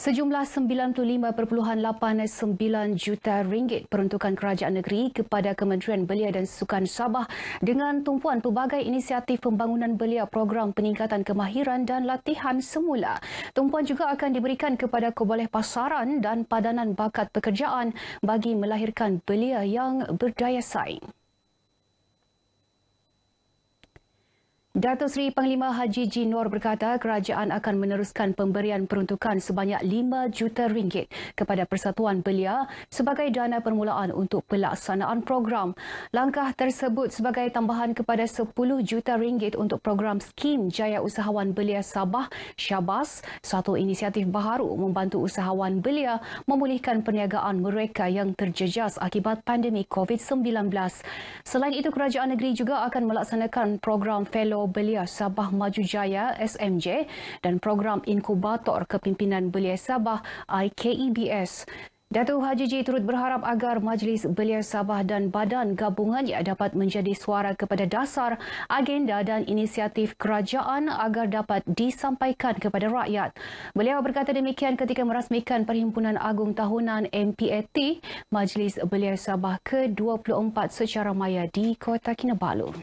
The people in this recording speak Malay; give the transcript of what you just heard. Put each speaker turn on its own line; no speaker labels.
sejumlah 95.89 juta ringgit peruntukan kerajaan negeri kepada Kementerian Belia dan Sukan Sabah dengan tumpuan pelbagai inisiatif pembangunan belia program peningkatan kemahiran dan latihan semula. Tumpuan juga akan diberikan kepada keboleh pasaran dan padanan bakat pekerjaan bagi melahirkan belia yang berdaya saing. Dato Sri Panglima Haji Jinor berkata kerajaan akan meneruskan pemberian peruntukan sebanyak 5 juta ringgit kepada Persatuan Belia sebagai dana permulaan untuk pelaksanaan program. Langkah tersebut sebagai tambahan kepada 10 juta ringgit untuk program skim Jaya Usahawan Belia Sabah Syabas, satu inisiatif baharu membantu usahawan belia memulihkan perniagaan mereka yang terjejas akibat pandemik COVID-19. Selain itu, kerajaan negeri juga akan melaksanakan program fellow Belia Sabah Maju Jaya SMJ dan program inkubator kepimpinan Belia Sabah IKEBS. Datuk Haji J turut berharap agar Majlis Belia Sabah dan badan Gabungan ia dapat menjadi suara kepada dasar agenda dan inisiatif kerajaan agar dapat disampaikan kepada rakyat. Beliau berkata demikian ketika merasmikan Perhimpunan Agung Tahunan MPAT Majlis Belia Sabah ke-24 secara maya di Kota Kinabalu.